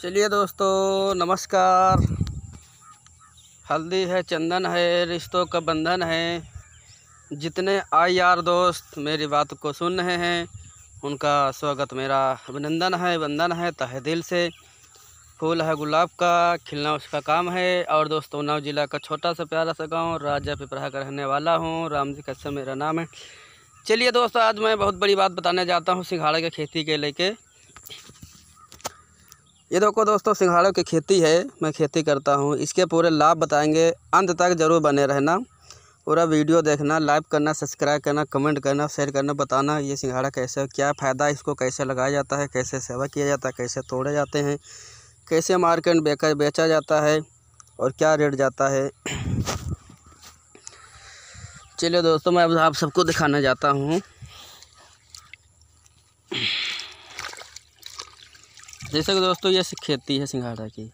चलिए दोस्तों नमस्कार हल्दी है चंदन है रिश्तों का बंधन है जितने आई यार दोस्त मेरी बात को सुन रहे हैं उनका स्वागत मेरा अभिनंदन है वंदन है तहे दिल से फूल है गुलाब का खिलना उसका काम है और दोस्तों उन्नाव जिला का छोटा सा प्यारा सा गांव राजा पिपरा का रहने वाला हूँ राम जी कश्यप मेरा नाम है चलिए दोस्तों आज मैं बहुत बड़ी बात बताने जाता हूँ सिंघाड़े की खेती के लेके ये देखो दोस्तों सिंघाड़ों की खेती है मैं खेती करता हूँ इसके पूरे लाभ बताएंगे अंत तक ज़रूर बने रहना पूरा वीडियो देखना लाइक करना सब्सक्राइब करना कमेंट करना शेयर करना बताना ये सिंघाड़ा कैसे क्या फ़ायदा इसको कैसे लगाया जाता है कैसे सेवा किया जाता है कैसे तोड़े जाते हैं कैसे मार्केट बेकर बेचा जाता है और क्या रेट जाता है चलिए दोस्तों मैं अब आप सबको दिखाना चाहता हूँ जैसे कि दोस्तों ये खेती है सिंघाड़ा की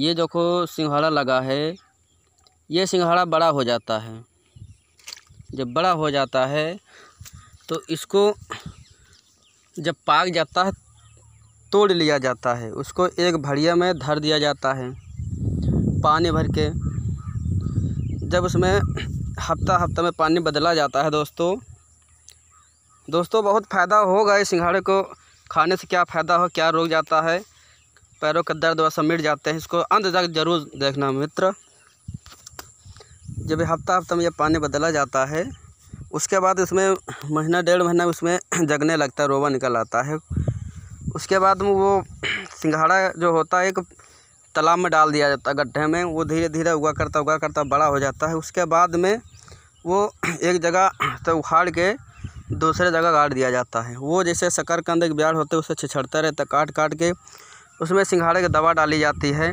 ये देखो सिंघाड़ा लगा है ये सिंघाड़ा बड़ा हो जाता है जब बड़ा हो जाता है तो इसको जब पाक जाता है तोड़ लिया जाता है उसको एक भड़िया में धर दिया जाता है पानी भर के जब उसमें हफ्ता हफ्ता में पानी बदला जाता है दोस्तों दोस्तों बहुत फ़ायदा होगा इस सिंघाड़े को खाने से क्या फ़ायदा हो क्या रोक जाता है पैरों का दर्द व मिट जाते हैं इसको अंत तक जरूर देखना मित्र जब हफ्ता हफ्ता में यह पानी बदला जाता है उसके बाद इसमें महीना डेढ़ महीना उसमें जगने लगता है रोवा निकल आता है उसके बाद में वो सिंघाड़ा जो होता है एक तालाब में डाल दिया जाता है गड्ढे में वो धीरे धीरे उगा करता उगा करता बड़ा हो जाता है उसके बाद में वो एक जगह तो उखाड़ के दूसरे जगह काट दिया जाता है वो जैसे शकरकंद के ब्याड़ होते उसे छिछड़ता रहता काट काट के उसमें सिंघाड़े की दवा डाली जाती है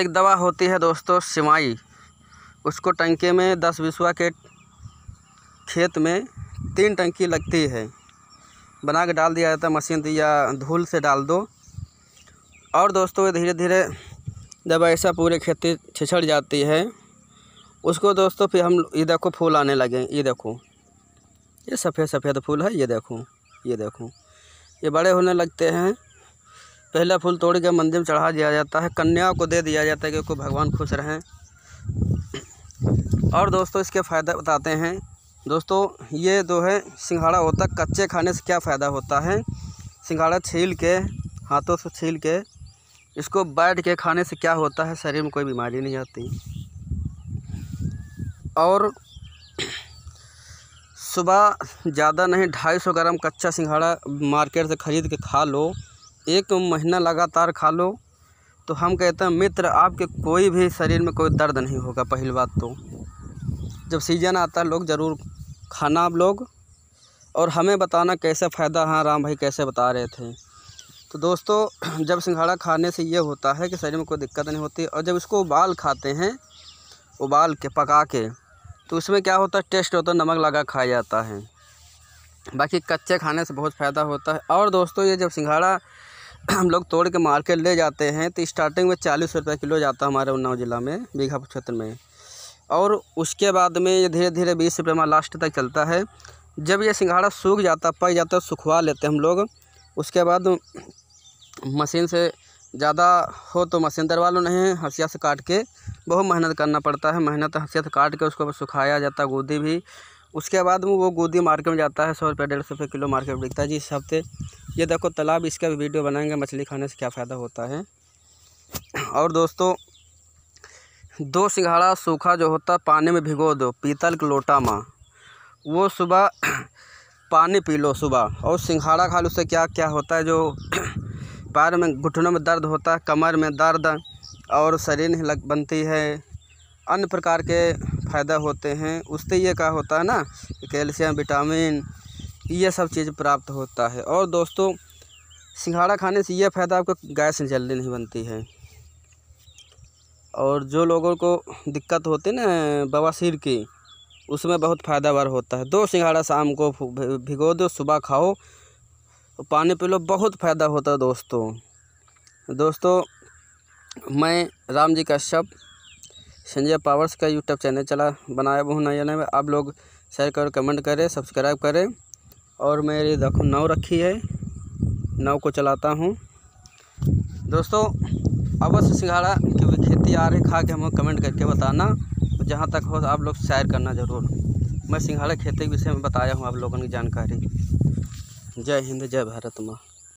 एक दवा होती है दोस्तों सिमाई उसको टंके में दस बिसवा के खेत में तीन टंकी लगती है बना के डाल दिया जाता है मशीन या धूल से डाल दो और दोस्तों धीरे धीरे जब ऐसा पूरे खेती छिछड़ जाती है उसको दोस्तों फिर हम ये देखो फूल आने लगे ये देखो ये सफ़ेद सफ़ेद फूल है ये देखो ये देखो ये बड़े होने लगते हैं पहला फूल तोड़ के मंदिर में चढ़ा दिया जाता है कन्याओं को दे दिया जाता है क्योंकि भगवान खुश रहें और दोस्तों इसके फ़ायदे बताते हैं दोस्तों ये जो है सिंघाड़ा होता है कच्चे खाने से क्या फ़ायदा होता है सिंघाड़ा छील के हाथों से छील के इसको बैठ के खाने से क्या होता है शरीर में कोई बीमारी नहीं आती और सुबह ज़्यादा नहीं ढाई सौ ग्राम कच्चा सिंघाड़ा मार्केट से ख़रीद के खा लो एक महीना लगातार खा लो तो हम कहते हैं मित्र आपके कोई भी शरीर में कोई दर्द नहीं होगा पहली बात तो जब सीजन आता है लोग ज़रूर खाना आप लोग और हमें बताना कैसे फ़ायदा हाँ राम भाई कैसे बता रहे थे तो दोस्तों जब सिंघाड़ा खाने से ये होता है कि शरीर में कोई दिक्कत नहीं होती और जब इसको उबाल खाते हैं उबाल के पका के तो उसमें क्या होता है टेस्ट होता है नमक लगा खाया जाता है बाकी कच्चे खाने से बहुत फ़ायदा होता है और दोस्तों ये जब सिंघाड़ा हम लोग तोड़ के मार्केट ले जाते हैं तो स्टार्टिंग में चालीस रुपये किलो जाता है हमारे उन्नाव ज़िला में बीघा क्षेत्र में और उसके बाद में ये धीरे धीरे बीस रुपये हमारा लास्ट तक चलता है जब ये सिंघाड़ा सूख जाता पक जाता है सुखवा लेते हैं हम लोग उसके बाद मशीन से ज़्यादा हो तो मशीन दरवा लो नहीं हसिया से काट के बहुत मेहनत करना पड़ता है मेहनत से काट के उसको सुखाया जाता है गोदी भी उसके बाद वो गोदी मार्केट में जाता है सौ रुपये डेढ़ सौ रुपये किलो मार्केट में बिकता है जी इस हफ्ते ये देखो तालाब इसका भी वीडियो बनाएंगे मछली खाने से क्या फ़ायदा होता है और दोस्तों दो सिंघाड़ा सूखा जो होता है पानी में भिगो दो पीतल के लोटा माँ वो सुबह पानी पी लो सुबह और सिंघाड़ा खा लो उससे क्या क्या होता है जो पैर में घुटनों में दर्द होता है कमर में दर्द और शरीर हिलक बनती है अन्य प्रकार के फ़ायदा होते हैं उससे ये क्या होता है ना कैल्शियम विटामिन ये सब चीज़ प्राप्त होता है और दोस्तों सिंघाड़ा खाने से ये फ़ायदा आपको गैस जल्दी नहीं बनती है और जो लोगों को दिक्कत होती ना बवासीर की उसमें बहुत फ़ायदावार होता है दो सिंघाड़ा शाम को भिगो दो सुबह खाओ पानी पी लो बहुत फ़ायदा होता है दोस्तों दोस्तों मैं राम जी कश्यप संजय पावर्स का यूट्यूब चैनल चला बनाया हूँ नया नया आप लोग शेयर करो कमेंट करें सब्सक्राइब करें और मेरी देखो नाव रखी है नाव को चलाता हूँ दोस्तों अवश्य सिंघाड़ा की खेती आ रही खा के हमें कमेंट करके बताना जहाँ तक हो आप लोग शेयर करना ज़रूर मैं सिंघाड़ा खेती के विषय में बताया हूँ आप लोगों की जानकारी जय हिंद जय भारत माँ